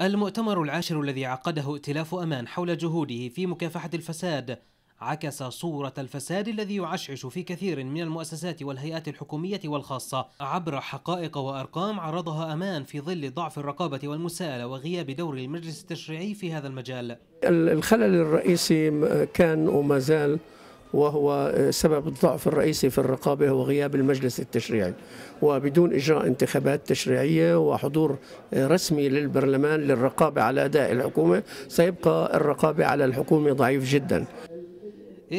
المؤتمر العاشر الذي عقده ائتلاف أمان حول جهوده في مكافحة الفساد عكس صورة الفساد الذي يعشعش في كثير من المؤسسات والهيئات الحكومية والخاصة عبر حقائق وأرقام عرضها أمان في ظل ضعف الرقابة والمساءلة وغياب دور المجلس التشريعي في هذا المجال الخلل الرئيسي كان وما زال وهو سبب الضعف الرئيسي في الرقابة هو غياب المجلس التشريعي وبدون إجراء انتخابات تشريعية وحضور رسمي للبرلمان للرقابة على أداء الحكومة سيبقى الرقابة على الحكومة ضعيف جداً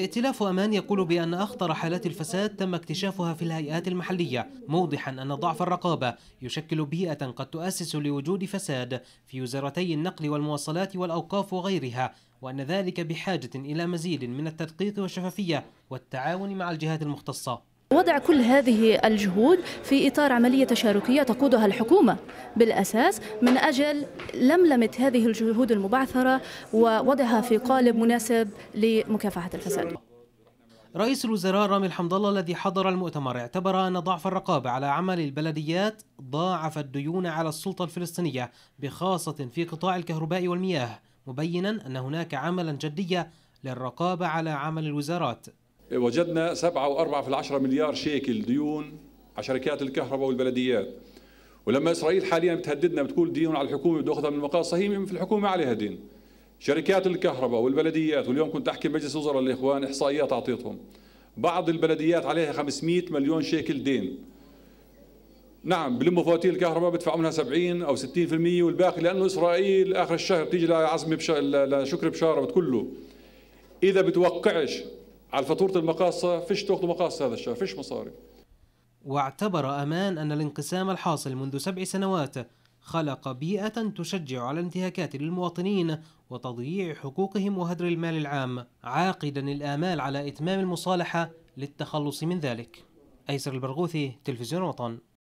ائتلاف أمان يقول بأن أخطر حالات الفساد تم اكتشافها في الهيئات المحلية موضحا أن ضعف الرقابة يشكل بيئة قد تؤسس لوجود فساد في وزارتي النقل والمواصلات والأوقاف وغيرها وأن ذلك بحاجة إلى مزيد من التدقيق والشفافية والتعاون مع الجهات المختصة وضع كل هذه الجهود في إطار عملية تشاركية تقودها الحكومة بالأساس من أجل لملمة هذه الجهود المبعثرة ووضعها في قالب مناسب لمكافحة الفساد رئيس الوزراء رامي الحمد الله الذي حضر المؤتمر اعتبر أن ضعف الرقابة على عمل البلديات ضاعف الديون على السلطة الفلسطينية بخاصة في قطاع الكهرباء والمياه مبينا أن هناك عملا جديا للرقابة على عمل الوزارات وجدنا سبعة وأربعة في العشرة مليار شيكل ديون على شركات الكهرباء والبلديات ولما إسرائيل حاليا بتهددنا بتقول ديون على الحكومة بتأخذها من المقاصة هي في الحكومة عليها دين شركات الكهرباء والبلديات واليوم كنت أحكي مجلس وزراء الإخوان إحصائيات أعطيتهم بعض البلديات عليها 500 مليون شيكل دين نعم بلموا فواتير الكهرباء بدفعوا منها 70 او 60% والباقي لانه اسرائيل اخر الشهر بتيجي لعزمه بشا... لشكر بشاره بتقول له اذا بتوقعش على فاتورة المقاصة فيش تاخذوا مقاص هذا الشهر فيش مصاري واعتبر أمان أن الانقسام الحاصل منذ سبع سنوات خلق بيئة تشجع على انتهاكات للمواطنين وتضييع حقوقهم وهدر المال العام عاقدا الآمال على إتمام المصالحة للتخلص من ذلك أيسر البرغوثي تلفزيون وطن